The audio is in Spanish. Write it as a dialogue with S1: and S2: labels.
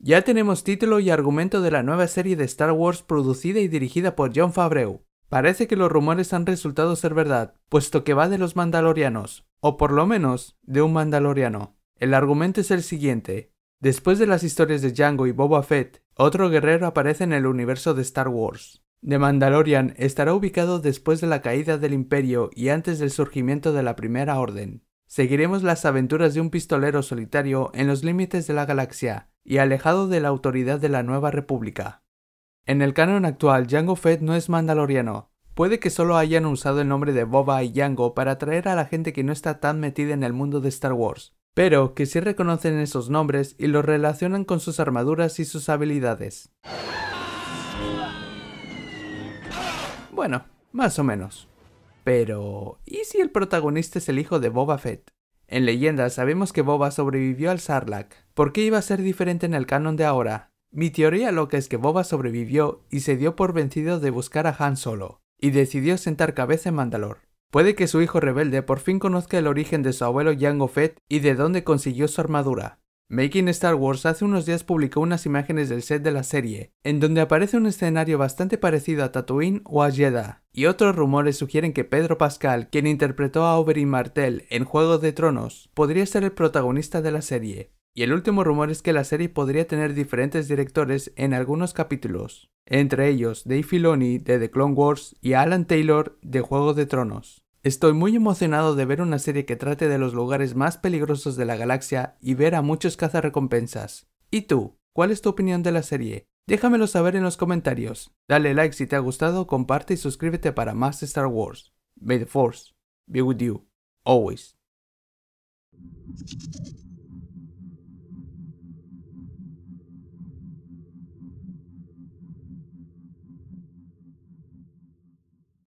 S1: Ya tenemos título y argumento de la nueva serie de Star Wars producida y dirigida por John Favreau. Parece que los rumores han resultado ser verdad, puesto que va de los mandalorianos, o por lo menos de un mandaloriano. El argumento es el siguiente. Después de las historias de Django y Boba Fett, otro guerrero aparece en el universo de Star Wars. The Mandalorian estará ubicado después de la caída del imperio y antes del surgimiento de la Primera Orden. Seguiremos las aventuras de un pistolero solitario en los límites de la galaxia, y alejado de la autoridad de la nueva república. En el canon actual, Jango Fett no es mandaloriano. Puede que solo hayan usado el nombre de Boba y Jango para atraer a la gente que no está tan metida en el mundo de Star Wars, pero que sí reconocen esos nombres y los relacionan con sus armaduras y sus habilidades. Bueno, más o menos. Pero, ¿y si el protagonista es el hijo de Boba Fett? En leyendas sabemos que Boba sobrevivió al Sarlacc, ¿Por qué iba a ser diferente en el canon de ahora? Mi teoría loca es que Boba sobrevivió y se dio por vencido de buscar a Han solo, y decidió sentar cabeza en Mandalor. Puede que su hijo rebelde por fin conozca el origen de su abuelo Jango Fett y de dónde consiguió su armadura. Making Star Wars hace unos días publicó unas imágenes del set de la serie, en donde aparece un escenario bastante parecido a Tatooine o a Jeddah, y otros rumores sugieren que Pedro Pascal, quien interpretó a Oberyn Martell en Juego de Tronos, podría ser el protagonista de la serie. Y el último rumor es que la serie podría tener diferentes directores en algunos capítulos, entre ellos Dave Filoni de The Clone Wars y Alan Taylor de Juego de Tronos. Estoy muy emocionado de ver una serie que trate de los lugares más peligrosos de la galaxia y ver a muchos cazarrecompensas. ¿Y tú? ¿Cuál es tu opinión de la serie? Déjamelo saber en los comentarios. Dale like si te ha gustado, comparte y suscríbete para más Star Wars. May the Force be with you, always.